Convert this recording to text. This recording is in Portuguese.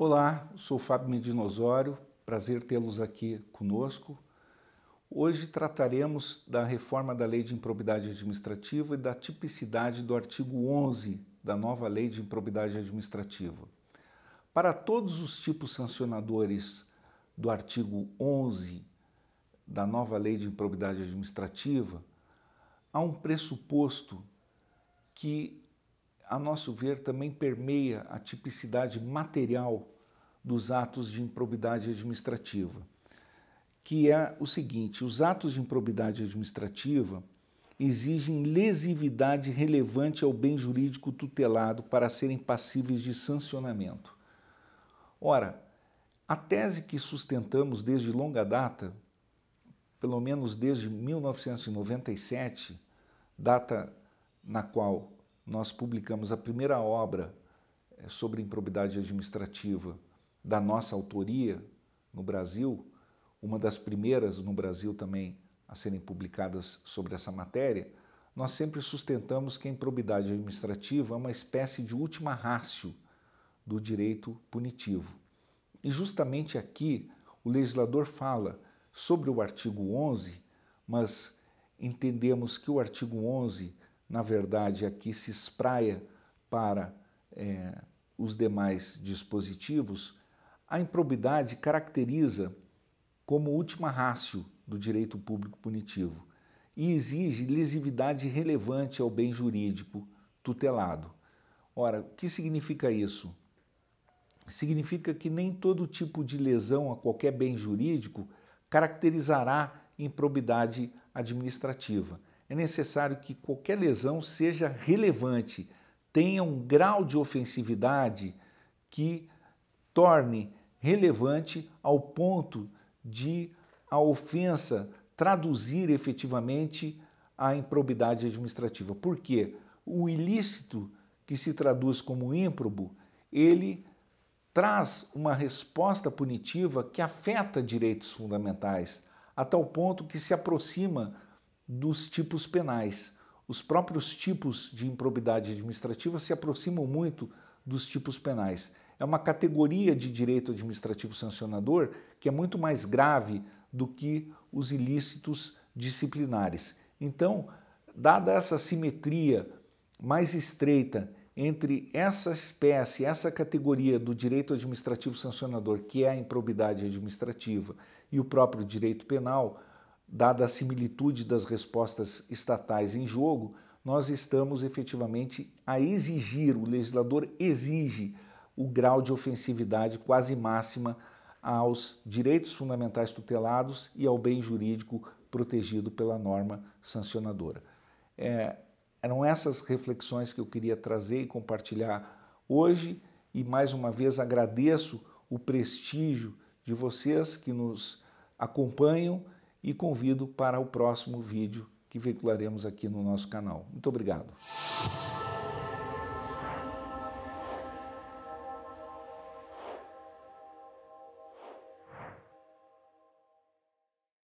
Olá, sou Fábio Medinosório, prazer tê-los aqui conosco. Hoje trataremos da reforma da Lei de Improbidade Administrativa e da tipicidade do artigo 11 da nova Lei de Improbidade Administrativa. Para todos os tipos sancionadores do artigo 11 da nova Lei de Improbidade Administrativa, há um pressuposto que a nosso ver, também permeia a tipicidade material dos atos de improbidade administrativa, que é o seguinte: os atos de improbidade administrativa exigem lesividade relevante ao bem jurídico tutelado para serem passíveis de sancionamento. Ora, a tese que sustentamos desde longa data, pelo menos desde 1997, data na qual nós publicamos a primeira obra é, sobre improbidade administrativa da nossa autoria no Brasil, uma das primeiras no Brasil também a serem publicadas sobre essa matéria, nós sempre sustentamos que a improbidade administrativa é uma espécie de última rácio do direito punitivo. E justamente aqui o legislador fala sobre o artigo 11, mas entendemos que o artigo 11 na verdade, aqui se espraia para é, os demais dispositivos, a improbidade caracteriza como última rácio do direito público punitivo e exige lesividade relevante ao bem jurídico tutelado. Ora, o que significa isso? Significa que nem todo tipo de lesão a qualquer bem jurídico caracterizará improbidade administrativa é necessário que qualquer lesão seja relevante, tenha um grau de ofensividade que torne relevante ao ponto de a ofensa traduzir efetivamente a improbidade administrativa. Porque o ilícito que se traduz como ímprobo, ele traz uma resposta punitiva que afeta direitos fundamentais, a tal ponto que se aproxima dos tipos penais. Os próprios tipos de improbidade administrativa se aproximam muito dos tipos penais. É uma categoria de direito administrativo sancionador que é muito mais grave do que os ilícitos disciplinares. Então, dada essa simetria mais estreita entre essa espécie, essa categoria do direito administrativo sancionador, que é a improbidade administrativa, e o próprio direito penal, dada a similitude das respostas estatais em jogo, nós estamos efetivamente a exigir, o legislador exige o grau de ofensividade quase máxima aos direitos fundamentais tutelados e ao bem jurídico protegido pela norma sancionadora. É, eram essas reflexões que eu queria trazer e compartilhar hoje, e mais uma vez agradeço o prestígio de vocês que nos acompanham e convido para o próximo vídeo que veicularemos aqui no nosso canal. Muito obrigado.